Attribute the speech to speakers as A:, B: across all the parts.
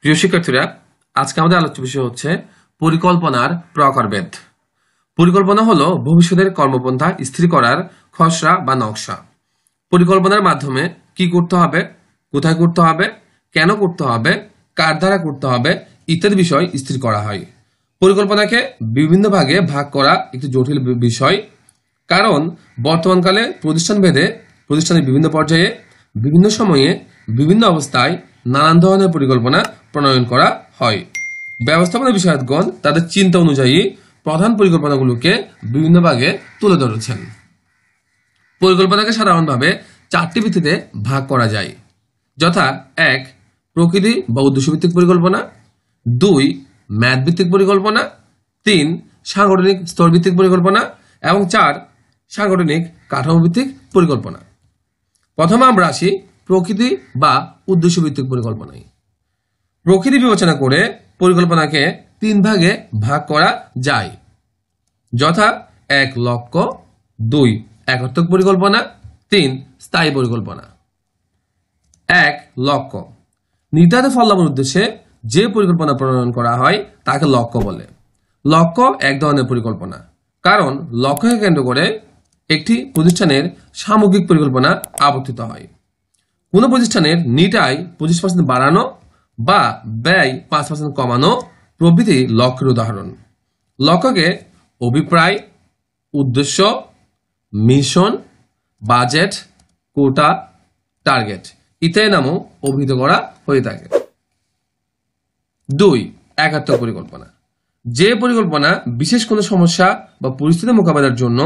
A: প্রিয় শিক্ষার্থীরা আজকে আমাদের আলোচ্য বিষয় হচ্ছে পরিকল্পনার প্রকারভেদ পরিকল্পনা হলো ভবিষ্যতের কর্মপন্থা স্থির করার খসড়া বা নকশা পরিকল্পনার মাধ্যমে কি করতে হবে কোথায় করতে হবে কেন করতে হবে কার দ্বারা করতে হবে ইত্যাদি বিষয় স্থির করা হয় পরিকল্পনাকে বিভিন্ন ভাগে ভাগ করা একটি জটিল বিষয় কারণ বর্তমানকালে প্রতিষ্ঠান ভেদে প্রতিষ্ঠানের বিভিন্ন পর্যায়ে বিভিন্ন সময়ে বিভিন্ন অবস্থায় নানান ধরনের পরিকল্পনা প্রণয়ন করা হয় ব্যবস্থাপনা বিষয়কগণ তাদের চিন্তা অনুযায়ী প্রধান পরিকল্পনাগুলোকে বিভিন্ন ভাগে তুলে ধরেছেন পরিকল্পনাকে সাধারণভাবে চারটি ভিত্তিতে ভাগ করা যায় যথা এক প্রকৃতি বা উদ্দেশ্যভিত্তিক পরিকল্পনা দুই ম্যাথভিত্তিক পরিকল্পনা তিন সাংগঠনিক স্তরভিত্তিক পরিকল্পনা এবং চার সাংগঠনিক কাঠামোভিত্তিক পরিকল্পনা প্রথমে আমরা আসি প্রকৃতি বা উদ্দেশ্যভিত্তিক পরিকল্পনায় প্রকৃতি বিবেচনা করে পরিকল্পনাকে তিন ভাগে ভাগ করা যায় যথা এক লক্ষ্য দুই একর্থক পরিকল্পনা তিন স্থায়ী পরিকল্পনা এক লক্ষ্য নির্ধারিত লাভের উদ্দেশ্যে যে পরিকল্পনা প্রণয়ন করা হয় তাকে লক্ষ্য বলে লক্ষ্য এক ধরনের পরিকল্পনা কারণ লক্ষ্যকে কেন্দ্র করে একটি প্রতিষ্ঠানের সামগ্রিক পরিকল্পনা আবর্তিত হয় কোনো প্রতিষ্ঠানের নিটাই পঁচিশ পার্সেন্ট বাড়ানো বা ব্যয় পাঁচ পার্সেন্ট কমানো প্রভৃতি লক্ষ্যের উদাহরণ লক্ষ্যকে অভিপ্রায় উদ্দেশ্য মিশন বাজেট কোটা টার্গেট ইত্যাদি নামও অভিহিত করা হয়ে থাকে দুই একাত্তর পরিকল্পনা যে পরিকল্পনা বিশেষ কোনো সমস্যা বা পরিস্থিতি মোকাবেলার জন্য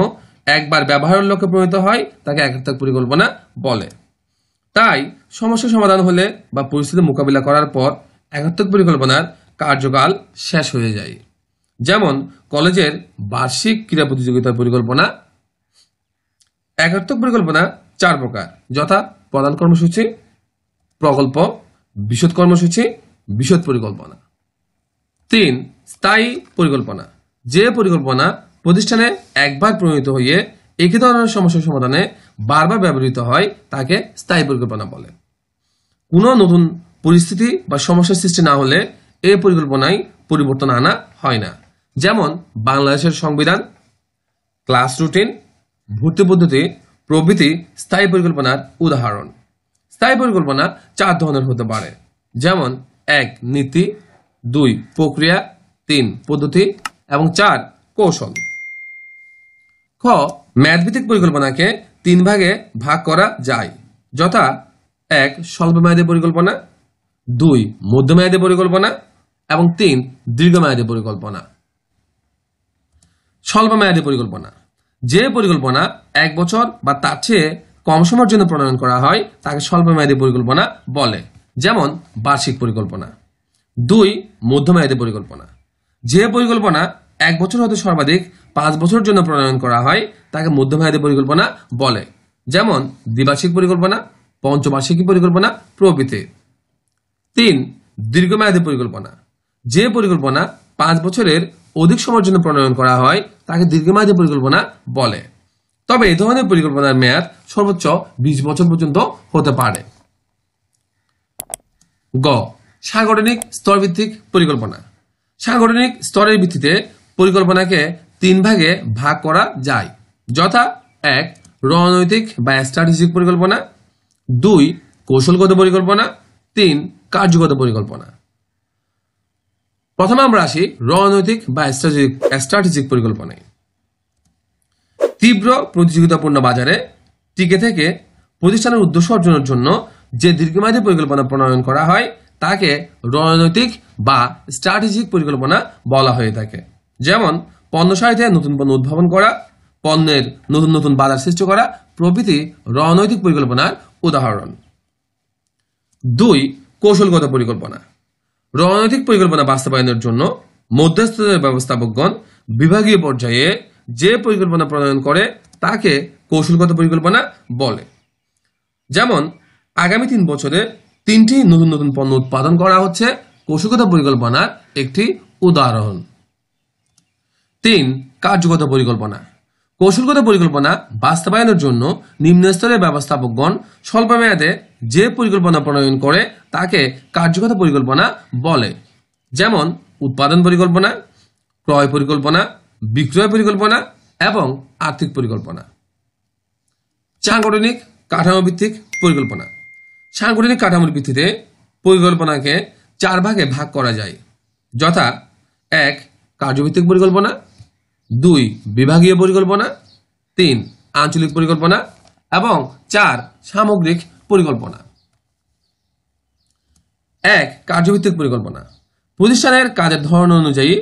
A: একবার ব্যবহারের লক্ষ্যে প্রণীত হয় তাকে একাত্তর পরিকল্পনা বলে তাই সমস্যা সমাধান হলে বা পরিস্থিতি মোকাবিলা করার পর একাত্মক পরিকল্পনার কার্যকাল শেষ হয়ে যায় যেমন কলেজের বার্ষিক ক্রীড়া প্রতিযোগিতার পরিকল্পনা একাত্মক পরিকল্পনা চার প্রকার যথা প্রধান কর্মসূচি প্রকল্প বিশদ কর্মসূচি বিশদ পরিকল্পনা তিন স্থায়ী পরিকল্পনা যে পরিকল্পনা প্রতিষ্ঠানে একবার প্রণীত হয়ে একই ধরনের সমস্যা সমাধানে বারবার ব্যবহৃত হয় তাকে স্থায়ী পরিকল্পনা বলে কোনো নতুন পরিস্থিতি বা সমস্যার সৃষ্টি না হলে এই পরিকল্পনায় পরিবর্তন আনা হয় না যেমন বাংলাদেশের সংবিধান ক্লাস রুটিন ভর্তি পদ্ধতি প্রভৃতি স্থায়ী পরিকল্পনার উদাহরণ স্থায়ী পরিকল্পনা চার ধরনের হতে পারে যেমন এক নীতি দুই প্রক্রিয়া তিন পদ্ধতি এবং চার কৌশল খ ম্যাথভিত্তিক পরিকল্পনাকে তিন ভাগে ভাগ করা যায় যথা এক স্বল্পমেয়াদী পরিকল্পনা দুই মধ্যমেয়াদী পরিকল্পনা এবং তিন দীর্ঘমেয়াদী পরিকল্পনা স্বল্পমেয়াদী পরিকল্পনা যে পরিকল্পনা এক বছর বা তার চেয়ে কম সময়ের জন্য প্রণয়ন করা হয় তাকে স্বল্পমেয়াদী পরিকল্পনা বলে যেমন বার্ষিক পরিকল্পনা দুই মধ্যমেয়াদী পরিকল্পনা যে পরিকল্পনা এক বছর হতে সর্বাধিক পাঁচ বছরের জন্য প্রণয়ন করা হয় তাকে মধ্যমেয়াদী পরিকল্পনা বলে যেমন দ্বিবার্ষিক পরিকল্পনা পঞ্চবার্ষিকী পরিকল্পনা প্রভৃতি তিন দীর্ঘমেয়াদী পরিকল্পনা যে পরিকল্পনা পাঁচ বছরের অধিক সময়ের জন্য প্রণয়ন করা হয় তাকে দীর্ঘমেয়াদী পরিকল্পনা বলে তবে এ ধরনের পরিকল্পনার মেয়াদ সর্বোচ্চ বিশ বছর পর্যন্ত হতে পারে গ সাংগঠনিক স্তরভিত্তিক পরিকল্পনা সাংগঠনিক স্তরের ভিত্তিতে পরিকল্পনাকে তিন ভাগে ভাগ করা যায় যথা এক রণনৈতিক বা স্ট্র্যাটেজিক পরিকল্পনা দুই কৌশলগত পরিকল্পনা তিন কার্যগত পরিকল্পনা প্রথমে আমরা আসি রণনৈতিক বা স্ট্র্যাটেজিক পরিকল্পনায় তীব্র প্রতিযোগিতাপূর্ণ বাজারে টিকে থেকে প্রতিষ্ঠানের উদ্দেশ্য অর্জনের জন্য যে দীর্ঘমেয়াদী পরিকল্পনা প্রণয়ন করা হয় তাকে রণনৈতিক বা স্ট্র্যাটেজিক পরিকল্পনা বলা হয়ে থাকে যেমন পণ্য সাহিত্যে নতুন পণ্য উদ্ভাবন করা পণ্যের নতুন নতুন বাজার সৃষ্টি করা প্রভৃতি রণনৈতিক পরিকল্পনার উদাহরণ দুই কৌশলগত পরিকল্পনা রণনৈতিক পরিকল্পনা বাস্তবায়নের জন্য মধ্যস্থতার ব্যবস্থাপকগণ বিভাগীয় পর্যায়ে যে পরিকল্পনা প্রণয়ন করে তাকে কৌশলগত পরিকল্পনা বলে যেমন আগামী তিন বছরে তিনটি নতুন নতুন পণ্য উৎপাদন করা হচ্ছে কৌশলগত পরিকল্পনার একটি উদাহরণ তিন কার্যগত পরিকল্পনা কৌশলগত পরিকল্পনা বাস্তবায়নের জন্য নিম্নস্তরের ব্যবস্থাপকগণ স্বল্পমেয়াদে যে পরিকল্পনা প্রণয়ন করে তাকে কার্যগত পরিকল্পনা বলে যেমন উৎপাদন পরিকল্পনা ক্রয় পরিকল্পনা বিক্রয় পরিকল্পনা এবং আর্থিক পরিকল্পনা সাংগঠনিক কাঠামো ভিত্তিক পরিকল্পনা সাংগঠনিক কাঠামোর ভিত্তিতে পরিকল্পনাকে চার ভাগে ভাগ করা যায় যথা এক কার্যভিত্তিক পরিকল্পনা দুই বিভাগীয় পরিকল্পনা তিন আঞ্চলিক পরিকল্পনা এবং চার সামগ্রিক পরিকল্পনা এক কার্যভিত্তিক পরিকল্পনা প্রতিষ্ঠানের কাজের ধরন অনুযায়ী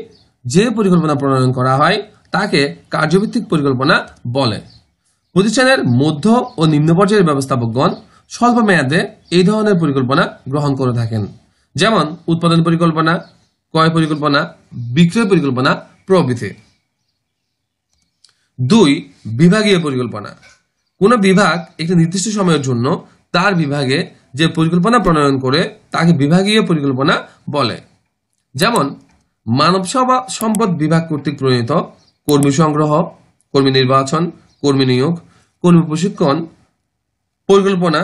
A: যে পরিকল্পনা প্রণয়ন করা হয় তাকে কার্যভিত্তিক পরিকল্পনা বলে প্রতিষ্ঠানের মধ্য ও নিম্ন পর্যায়ের ব্যবস্থাপকগণ স্বল্প মেয়াদে এই ধরনের পরিকল্পনা গ্রহণ করে থাকেন যেমন উৎপাদন পরিকল্পনা ক্রয় পরিকল্পনা বিক্রয় পরিকল্পনা প্রভৃতি দুই বিভাগীয় পরিকল্পনা কোনো বিভাগ একটি নির্দিষ্ট সময়ের জন্য তার বিভাগে যে পরিকল্পনা প্রণয়ন করে তাকে বিভাগীয় পরিকল্পনা বলে যেমন মানব সম্পদ বিভাগ কর্তৃক প্রণীত কর্মী সংগ্রহ কর্মী নির্বাচন কর্মী নিয়োগ কর্মী প্রশিক্ষণ পরিকল্পনা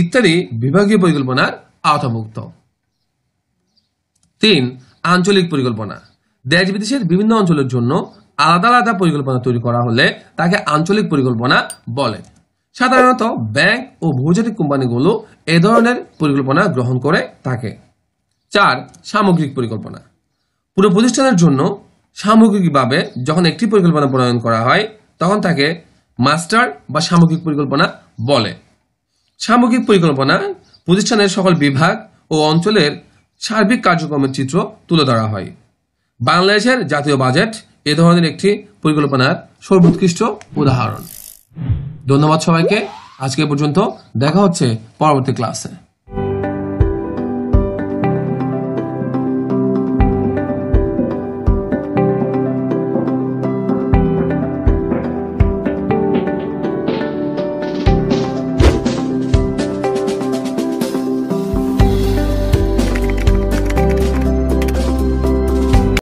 A: ইত্যাদি বিভাগীয় পরিকল্পনার আওতাভুক্ত তিন আঞ্চলিক পরিকল্পনা দেশ বিদেশের বিভিন্ন অঞ্চলের জন্য আলাদা আলাদা পরিকল্পনা তৈরি করা হলে তাকে আঞ্চলিক পরিকল্পনা বলে সাধারণত ব্যাংক ও বহুজাতিক কোম্পানিগুলো এ ধরনের পরিকল্পনা গ্রহণ করে থাকে চার সামগ্রিক পরিকল্পনা পুরো প্রতিষ্ঠানের জন্য সামগ্রিকভাবে যখন একটি পরিকল্পনা প্রণয়ন করা হয় তখন তাকে মাস্টার বা সামগ্রিক পরিকল্পনা বলে সামগ্রিক পরিকল্পনা প্রতিষ্ঠানের সকল বিভাগ ও অঞ্চলের সার্বিক কার্যক্রমের চিত্র তুলে ধরা হয় বাংলাদেশের জাতীয় বাজেট এ ধরনের একটি পরিকল্পনার সর্বোৎকৃষ্ট উদাহরণ ধন্যবাদ সবাইকে আজকে পর্যন্ত দেখা হচ্ছে পরবর্তী ক্লাসে